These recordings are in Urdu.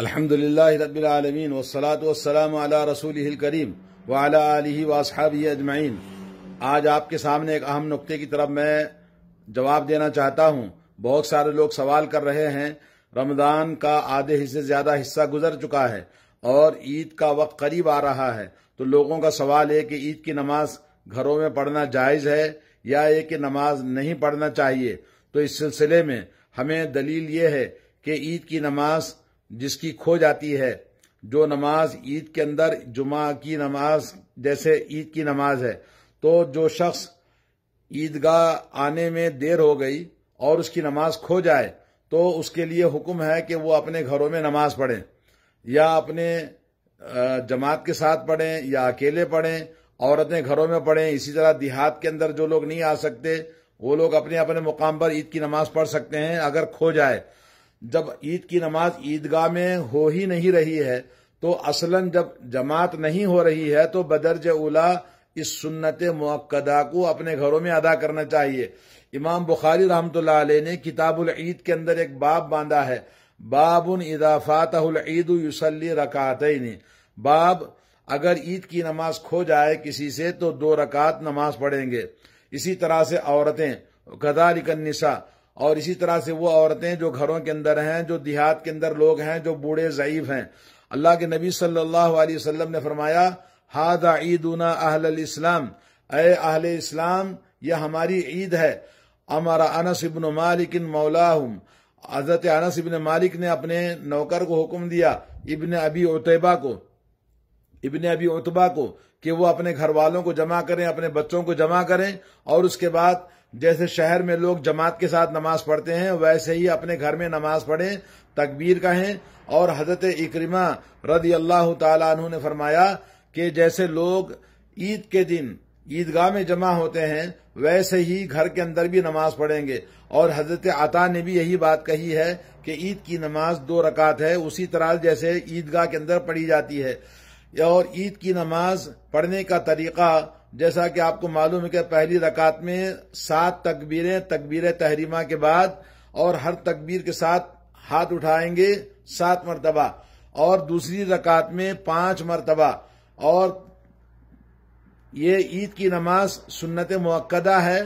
الحمد رب العالمین الکریم وعلی آلہ واصحابہ اجمعین آج آپ کے سامنے ایک اہم نقطے کی طرف میں جواب دینا چاہتا ہوں بہت سارے لوگ سوال کر رہے ہیں رمضان کا آدھے حصے زیادہ حصہ گزر چکا ہے اور عید کا وقت قریب آ رہا ہے تو لوگوں کا سوال ہے کہ عید کی نماز گھروں میں پڑھنا جائز ہے یا یہ کہ نماز نہیں پڑھنا چاہیے تو اس سلسلے میں ہمیں دلیل یہ ہے کہ عید کی نماز جس کی کھو جاتی ہے جو نماز عید کے اندر جمعہ کی نماز جیسے عید کی نماز ہے تو جو شخص عیدگاہ آنے میں دیر ہو گئی اور اس کی نماز کھو جائے تو اس کے لیے حکم ہے کہ وہ اپنے گھروں میں نماز پڑھیں یا اپنے جماعت کے ساتھ پڑھیں یا اکیلے پڑھیں عورتیں گھروں میں پڑھیں اسی طرح دیہات کے اندر جو لوگ نہیں آ سکتے وہ لوگ اپنے اپنے مقام پر عید کی نماز پڑھ سکتے ہیں اگر کھو جائے جب عید کی نماز عیدگاہ میں ہو ہی نہیں رہی ہے تو اصلا جب جماعت نہیں ہو رہی ہے تو بدرج اولا اس سنت موقع کو اپنے گھروں میں ادا کرنا چاہیے امام بخاری رحمت اللہ علیہ نے کتاب العید کے اندر ایک باب باندھا ہے باب ان ادافات العید یوسلی رکعت باب اگر عید کی نماز کھو جائے کسی سے تو دو رکعت نماز پڑھیں گے اسی طرح سے عورتیں قدارک النساء اور اسی طرح سے وہ عورتیں جو گھروں کے اندر ہیں جو دیہات کے اندر لوگ ہیں جو بوڑھے ضعیف ہیں اللہ کے نبی صلی اللہ علیہ وسلم نے فرمایا الاسلام عید اہل اسلام یہ ہماری عید ہے ہمارا انس ابن مالک ان مولا ہوں عضرت ابن مالک نے اپنے نوکر کو حکم دیا ابن ابی اوتبا کو ابن ابی اتبا کو کہ وہ اپنے گھر والوں کو جمع کریں اپنے بچوں کو جمع کریں اور اس کے بعد جیسے شہر میں لوگ جماعت کے ساتھ نماز پڑھتے ہیں ویسے ہی اپنے گھر میں نماز پڑھیں تکبیر کہیں اور حضرت اکرمہ رضی اللہ تعالیٰ عنہ نے فرمایا کہ جیسے لوگ عید کے دن عیدگاہ میں جمع ہوتے ہیں ویسے ہی گھر کے اندر بھی نماز پڑھیں گے اور حضرت عطا نے بھی یہی بات کہی ہے کہ عید کی نماز دو رکعت ہے اسی طرح جیسے عیدگاہ کے اندر پڑھی جاتی ہے اور عید کی نماز پڑھنے کا طریقہ جیسا کہ آپ کو معلوم ہے کہ پہلی رکعت میں سات تکبیریں تکبیر تحریمہ کے بعد اور ہر تکبیر کے ساتھ ہاتھ اٹھائیں گے سات مرتبہ اور دوسری رکعت میں پانچ مرتبہ اور یہ عید کی نماز سنت موقع ہے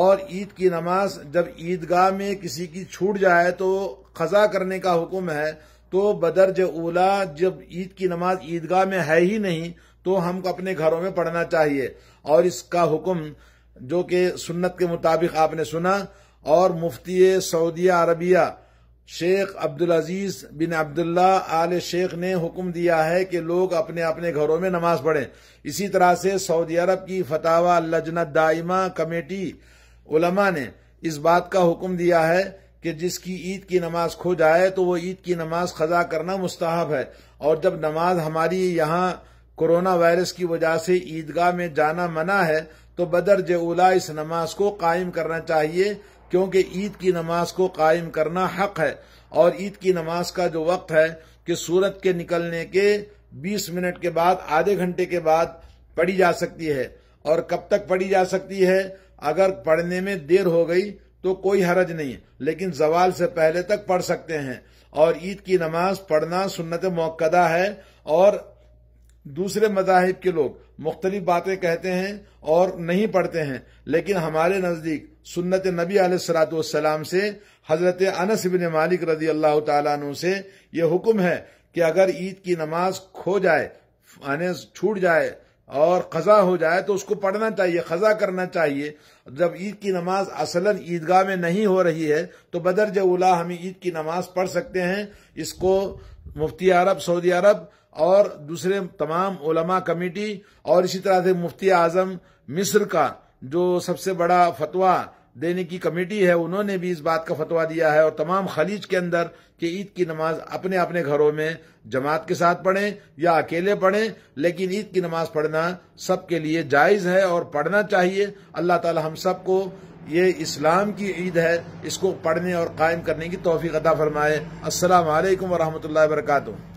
اور عید کی نماز جب عیدگاہ میں کسی کی چھوٹ جائے تو قضا کرنے کا حکم ہے تو بدرج اولا جب عید کی نماز عیدگاہ میں ہے ہی نہیں تو ہم کو اپنے گھروں میں پڑھنا چاہیے اور اس کا حکم جو کہ سنت کے مطابق آپ نے سنا اور مفتی سعودیہ عربیہ شیخ عبدالعزیز بن عبداللہ آل شیخ نے حکم دیا ہے کہ لوگ اپنے اپنے گھروں میں نماز پڑھیں اسی طرح سے سعودی عرب کی فتح دائمہ کمیٹی علماء نے اس بات کا حکم دیا ہے کہ جس کی عید کی نماز کھو جائے تو وہ عید کی نماز خزا کرنا مستحب ہے اور جب نماز ہماری یہاں کورونا وائرس کی وجہ سے عیدگاہ میں جانا منع ہے تو بدر اولا اس نماز کو قائم کرنا چاہیے کیونکہ عید کی نماز کو قائم کرنا حق ہے اور عید کی نماز کا جو وقت ہے کہ کے نکلنے کے بیس منٹ کے بعد آدھے گھنٹے کے بعد پڑی جا سکتی ہے اور کب تک پڑھی جا سکتی ہے اگر پڑھنے میں دیر ہو گئی تو کوئی حرج نہیں لیکن زوال سے پہلے تک پڑھ سکتے ہیں اور عید کی نماز پڑھنا سنت موقع ہے اور دوسرے مذاہب کے لوگ مختلف باتیں کہتے ہیں اور نہیں پڑھتے ہیں لیکن ہمارے نزدیک سنت نبی علیہ السلاۃ والسلام سے حضرت انس بن مالک رضی اللہ تعالیٰ عنہ سے یہ حکم ہے کہ اگر عید کی نماز کھو جائے یعنی چھوٹ جائے اور قضا ہو جائے تو اس کو پڑھنا چاہیے قضا کرنا چاہیے جب عید کی نماز اصلاً عیدگاہ میں نہیں ہو رہی ہے تو بدرج جولا ہم عید کی نماز پڑھ سکتے ہیں اس کو مفتی عرب سعودی عرب اور دوسرے تمام علماء کمیٹی اور اسی طرح سے مفتی اعظم مصر کا جو سب سے بڑا فتویٰ دینے کی کمیٹی ہے انہوں نے بھی اس بات کا فتویٰ دیا ہے اور تمام خلیج کے اندر کہ عید کی نماز اپنے اپنے گھروں میں جماعت کے ساتھ پڑھیں یا اکیلے پڑھیں لیکن عید کی نماز پڑھنا سب کے لیے جائز ہے اور پڑھنا چاہیے اللہ تعالی ہم سب کو یہ اسلام کی عید ہے اس کو پڑھنے اور قائم کرنے کی توفیق عطا فرمائے السلام علیکم ورحمۃ اللہ وبرکاتہ